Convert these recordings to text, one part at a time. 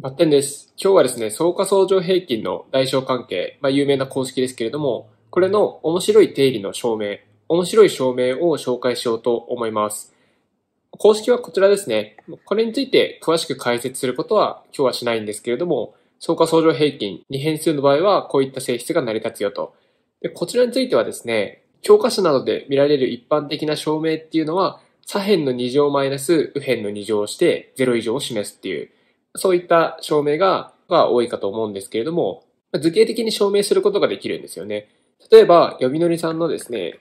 バッテンです。今日はですね、相加相乗平均の代償関係、まあ、有名な公式ですけれども、これの面白い定理の証明、面白い証明を紹介しようと思います。公式はこちらですね。これについて詳しく解説することは今日はしないんですけれども、相加相乗平均二変数の場合はこういった性質が成り立つよと。でこちらについてはですね、教科書などで見られる一般的な証明っていうのは、左辺の2乗マイナス右辺の2乗をして0以上を示すっていう、そういった証明が、が多いかと思うんですけれども、図形的に証明することができるんですよね。例えば、呼び乗りさんのですね、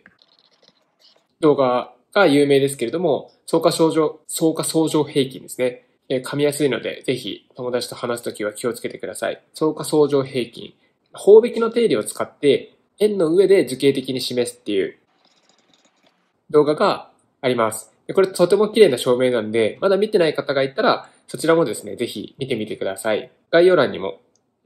動画が有名ですけれども、相加症状、相加相乗平均ですね。え噛みやすいので、ぜひ友達と話すときは気をつけてください。相加相乗平均。法引きの定理を使って、円の上で図形的に示すっていう動画があります。これとても綺麗な照明なんで、まだ見てない方がいたら、そちらもですね、ぜひ見てみてください。概要欄にも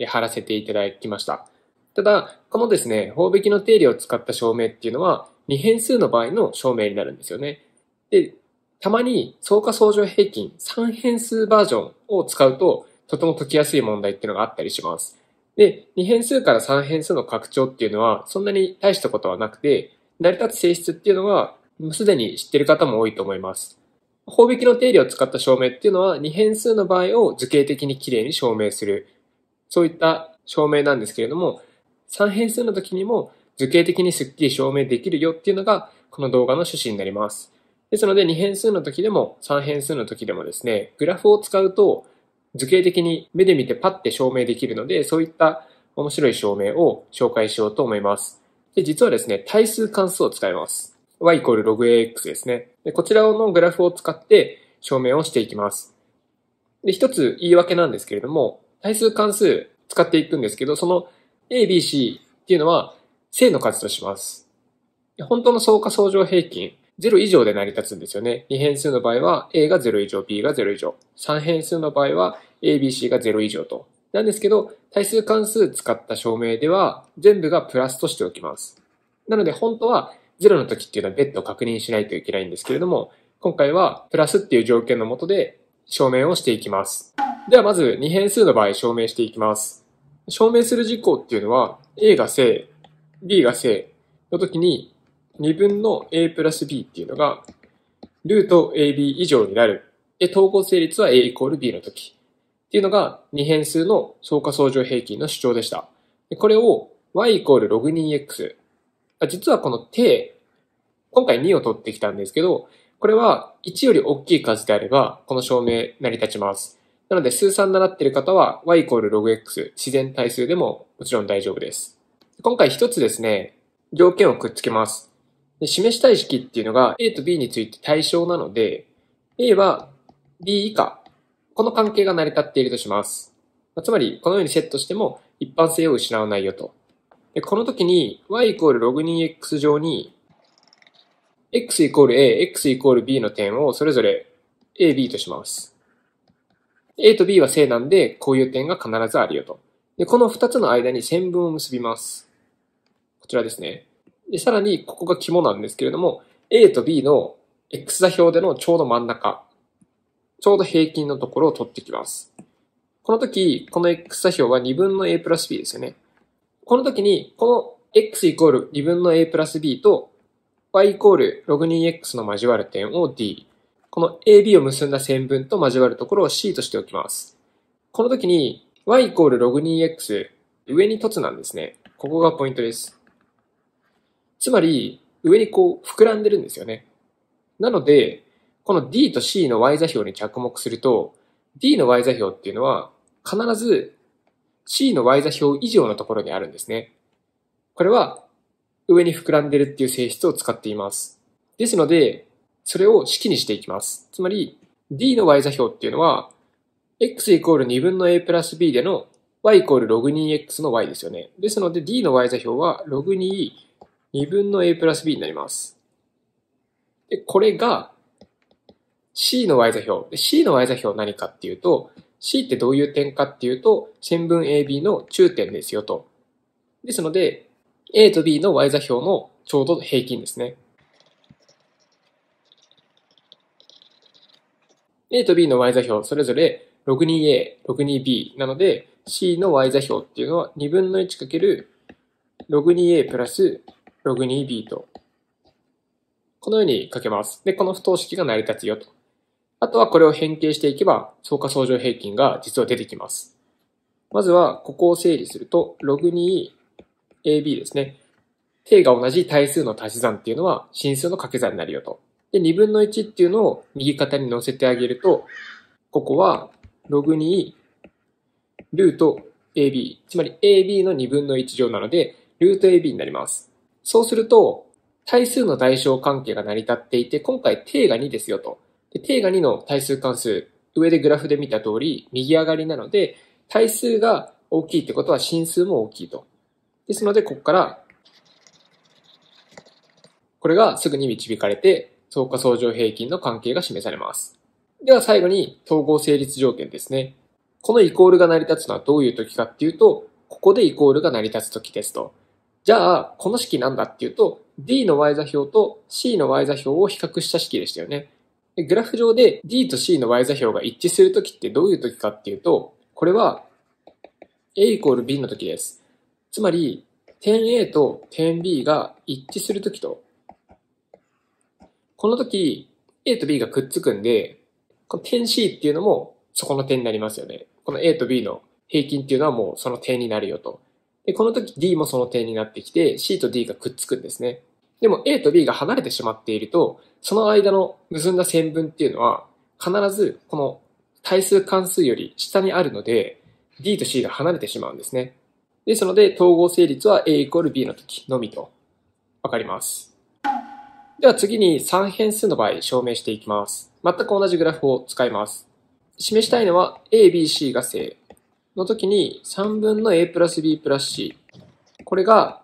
貼らせていただきました。ただ、このですね、砲壁の定理を使った照明っていうのは、二変数の場合の照明になるんですよね。で、たまに相加相乗平均3変数バージョンを使うと、とても解きやすい問題っていうのがあったりします。で、2変数から3変数の拡張っていうのは、そんなに大したことはなくて、成り立つ性質っていうのは、すでに知っている方も多いと思います。方引きの定理を使った証明っていうのは、二変数の場合を図形的にきれいに証明する。そういった証明なんですけれども、三変数の時にも図形的にすっきり証明できるよっていうのが、この動画の趣旨になります。ですので、二変数の時でも三変数の時でもですね、グラフを使うと図形的に目で見てパッて証明できるので、そういった面白い証明を紹介しようと思います。で、実はですね、対数関数を使います。y イコール logAx ですね。で、こちらのグラフを使って証明をしていきます。で、一つ言い訳なんですけれども、対数関数使っていくんですけど、その A、B、C っていうのは正の数とします。本当の相加相乗平均、0以上で成り立つんですよね。2変数の場合は A が0以上、B が0以上。3変数の場合は A、B、C が0以上と。なんですけど、対数関数使った証明では全部がプラスとしておきます。なので本当は0の時っていうのは別途確認しないといけないんですけれども、今回はプラスっていう条件のもとで証明をしていきます。ではまず2変数の場合証明していきます。証明する事項っていうのは A が正、B が正の時に2分の A プラス B っていうのがルート AB 以上になる。で、統合成率は A イコール B の時っていうのが2変数の相加相乗平均の主張でした。これを y イコールログ2 x 実はこの定今回2を取ってきたんですけど、これは1より大きい数であれば、この証明成り立ちます。なので、数3習っている方は、y イコールログ x、自然対数でももちろん大丈夫です。今回一つですね、条件をくっつけます。で示したい式っていうのが A と B について対象なので、A は B 以下、この関係が成り立っているとします。つまり、このようにセットしても一般性を失わないよと。でこの時に y イコールログ 2x 上に x イコール a、x イコール b の点をそれぞれ a、b とします。a と b は正なんで、こういう点が必ずあるよと。で、この2つの間に線分を結びます。こちらですね。で、さらに、ここが肝なんですけれども、a と b の x 座標でのちょうど真ん中、ちょうど平均のところを取ってきます。この時、この x 座標は2分の a プラス b ですよね。この時に、この x イコール2分の a プラス b と y イコール log2x の交わる点を d。この ab を結んだ線分と交わるところを c としておきます。この時に y イコール log2x 上に凸なんですね。ここがポイントです。つまり上にこう膨らんでるんですよね。なので、この d と c の y 座標に着目すると d の y 座標っていうのは必ず c の y 座標以上のところにあるんですね。これは上に膨らんでるっていう性質を使っています。ですので、それを式にしていきます。つまり、d の y 座標っていうのは、x イコール2分の a プラス b での y イコールログ 2x の y ですよね。ですので d の y 座標はログ2、2分の a プラス b になります。で、これが c の y 座標。c の y 座標何かっていうと、c ってどういう点かっていうと、線分 ab の中点ですよと。ですので、A と B の Y 座標のちょうど平均ですね。A と B の Y 座標、それぞれ 62A、62B なので、C の Y 座標っていうのは2分の1る6 2 a プラス 62B と、このように書けます。で、この不等式が成り立つよと。あとはこれを変形していけば、相加相乗平均が実は出てきます。まずは、ここを整理すると、62 AB ですね。定が同じ対数の足し算っていうのは真数の掛け算になるよと。で、2分の1っていうのを右肩に乗せてあげると、ここはログ2ルート AB、つまり AB の2分の1乗なので、ルート AB になります。そうすると、対数の代償関係が成り立っていて、今回定が2ですよと。で定が2の対数関数、上でグラフで見た通り、右上がりなので、対数が大きいってことは真数も大きいと。ですので、ここから、これがすぐに導かれて、相加相乗平均の関係が示されます。では最後に、統合成立条件ですね。このイコールが成り立つのはどういう時かっていうと、ここでイコールが成り立つ時ですと。じゃあ、この式なんだっていうと、D の Y 座標と C の Y 座標を比較した式でしたよね。でグラフ上で D と C の Y 座標が一致する時ってどういう時かっていうと、これは A イコール B の時です。つまり、点 A と点 B が一致するときと、このとき、A と B がくっつくんで、この点 C っていうのもそこの点になりますよね。この A と B の平均っていうのはもうその点になるよと。で、この時 D もその点になってきて、C と D がくっつくんですね。でも A と B が離れてしまっていると、その間の結んだ線分っていうのは、必ずこの対数関数より下にあるので、D と C が離れてしまうんですね。ですので、統合成立は A イコール B の時のみとわかります。では次に3変数の場合証明していきます。全く同じグラフを使います。示したいのは A、B、C が正の時に3分の A プラス B プラス C。これが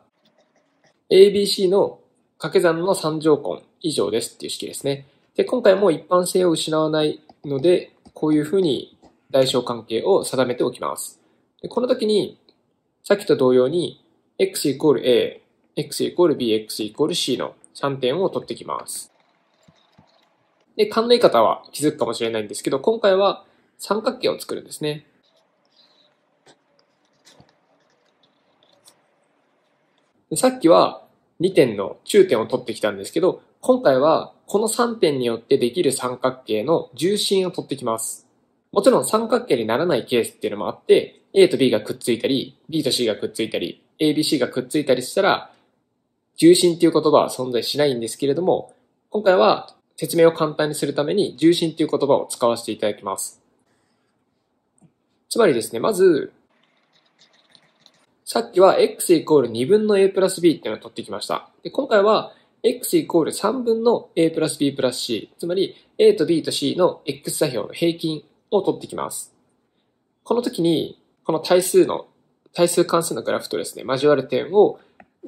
A、B、C の掛け算の3乗根以上ですっていう式ですね。で、今回も一般性を失わないので、こういうふうに代償関係を定めておきます。でこの時にさっきと同様に、x イコール a、x イコール b、x イコール c の3点を取ってきます。で、関い方は気づくかもしれないんですけど、今回は三角形を作るんですね。でさっきは2点の中点を取ってきたんですけど、今回はこの3点によってできる三角形の重心を取ってきます。もちろん三角形にならないケースっていうのもあって、A と B がくっついたり、B と C がくっついたり、ABC がくっついたりしたら、重心っていう言葉は存在しないんですけれども、今回は説明を簡単にするために重心っていう言葉を使わせていただきます。つまりですね、まず、さっきは x イコール2分の a プラス b っていうのを取ってきました。で今回は x イコール3分の a プラス b プラス c、つまり a と b と c の x 座標の平均を取ってきます。この時にこの対数の、対数関数のグラフとですね、交わる点を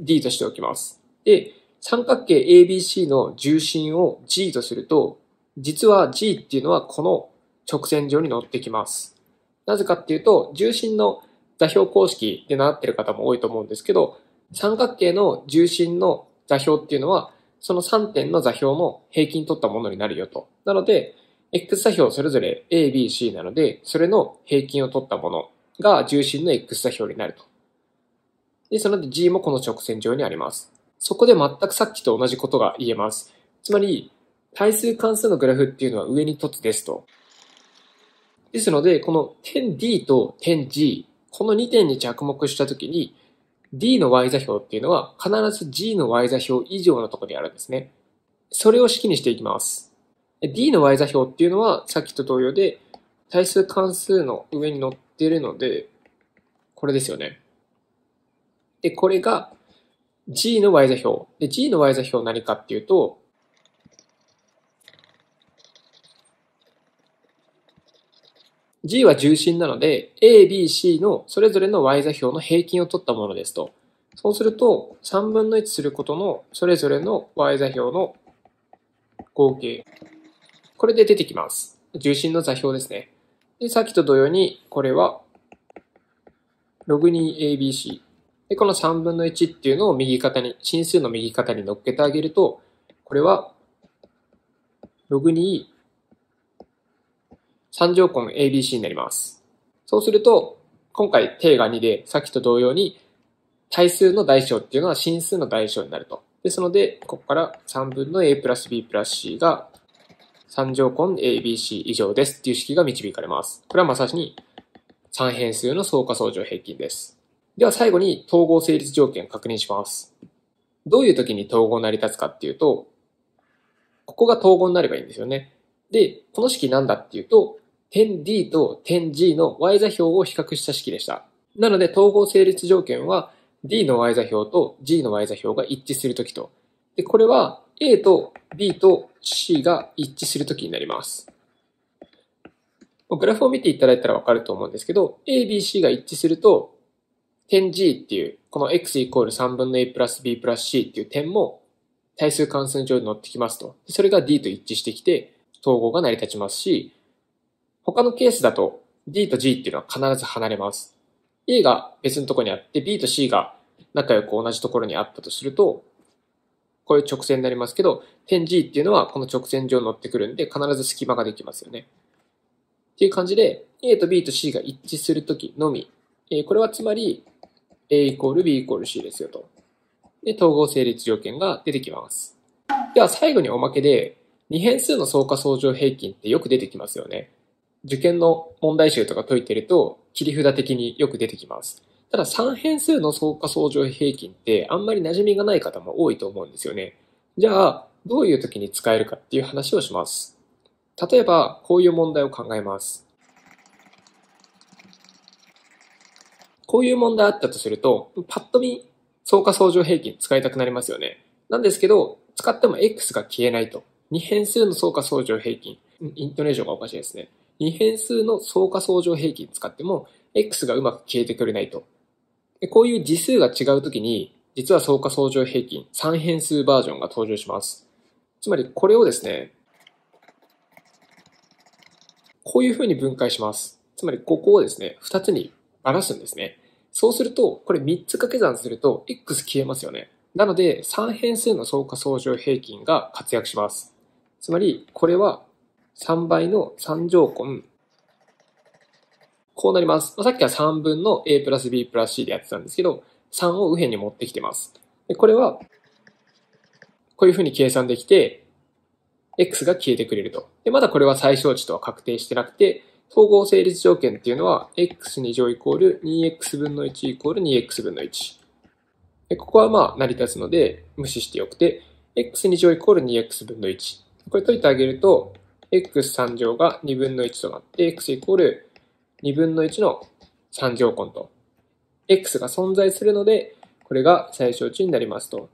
D としておきます。で、三角形 ABC の重心を G とすると、実は G っていうのはこの直線上に乗ってきます。なぜかっていうと、重心の座標公式で習ってる方も多いと思うんですけど、三角形の重心の座標っていうのは、その3点の座標の平均取ったものになるよと。なので、x 座標それぞれ A、B、C なので、それの平均を取ったものが重心の X 座標になると。ですので G もこの直線上にあります。そこで全くさっきと同じことが言えます。つまり、対数関数のグラフっていうのは上に凸ですと。ですので、この点 D と点 G、この2点に着目したときに、D の Y 座標っていうのは必ず G の Y 座標以上のところにあるんですね。それを式にしていきます。D の Y 座標っていうのはさっきと同様で、対数関数の上に乗っってるので、これですよね。で、これが G の Y 座標。で、G の Y 座標何かっていうと、G は重心なので、A、B、C のそれぞれの Y 座標の平均を取ったものですと。そうすると、3分の1することのそれぞれの Y 座標の合計。これで出てきます。重心の座標ですね。で、さっきと同様に、これは、ログ 2abc。で、この3分の1っていうのを右肩に、進数の右肩に乗っけてあげると、これは、ログ2、3乗根 ABC になります。そうすると、今回定が2で、さっきと同様に、対数の大小っていうのは進数の大小になると。ですので、ここから3分の A プラス B プラス C が三乗根 ABC 以上ですっていう式が導かれます。これはまさしに三変数の相加相乗平均です。では最後に統合成立条件を確認します。どういう時に統合成り立つかっていうと、ここが統合になればいいんですよね。で、この式なんだっていうと、点 D と点 G の Y 座標を比較した式でした。なので統合成立条件は D の Y 座標と G の Y 座標が一致するときと。で、これは A と B と C が一致するときになります。グラフを見ていただいたらわかると思うんですけど、A、B、C が一致すると、点 G っていう、この x イコール3分の a プラス b プラス c っていう点も対数関数上に乗ってきますと。それが D と一致してきて、統合が成り立ちますし、他のケースだと D と G っていうのは必ず離れます。A が別のところにあって、B と C が仲良く同じところにあったとすると、こういう直線になりますけど、点 G っていうのはこの直線上に乗ってくるんで、必ず隙間ができますよね。っていう感じで、A と B と C が一致するときのみ、えこれはつまり、A イコール B イコール C ですよと。で、統合成立条件が出てきます。では最後におまけで、二変数の相加相乗平均ってよく出てきますよね。受験の問題集とか解いてると、切り札的によく出てきます。ただ3変数の相加相乗平均ってあんまり馴染みがない方も多いと思うんですよね。じゃあ、どういう時に使えるかっていう話をします。例えば、こういう問題を考えます。こういう問題あったとすると、パッと見、相加相乗平均使いたくなりますよね。なんですけど、使っても x が消えないと。2変数の相加相乗平均。イントネーションがおかしいですね。2変数の相加相乗平均使っても、x がうまく消えてくれないと。こういう次数が違うときに、実は相加相乗平均、3変数バージョンが登場します。つまり、これをですね、こういうふうに分解します。つまり、ここをですね、2つにばらすんですね。そうすると、これ3つ掛け算すると、x 消えますよね。なので、3変数の相加相乗平均が活躍します。つまり、これは3倍の3乗根こうなります。さっきは3分の a プラス b プラス c でやってたんですけど、3を右辺に持ってきてます。これは、こういうふうに計算できて、x が消えてくれると。で、まだこれは最小値とは確定してなくて、統合成立条件っていうのは、x2 乗イコール 2x 分の1イコール 2x 分の1。でここはまあ成り立つので無視してよくて、x2 乗イコール 2x 分の1。これ解いてあげると、x3 乗が2分の1となって、x イコール2分の1の3乗根と、x が存在するので、これが最小値になりますと。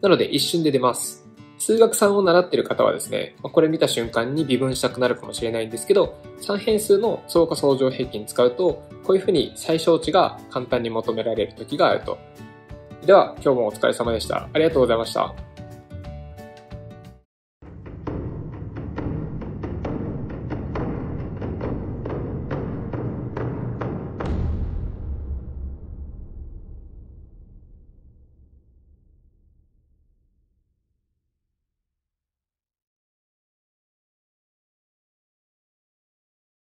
なので一瞬で出ます。数学3を習ってる方はですね、これ見た瞬間に微分したくなるかもしれないんですけど、3変数の相加相乗平均使うと、こういうふうに最小値が簡単に求められる時があると。では、今日もお疲れ様でした。ありがとうございました。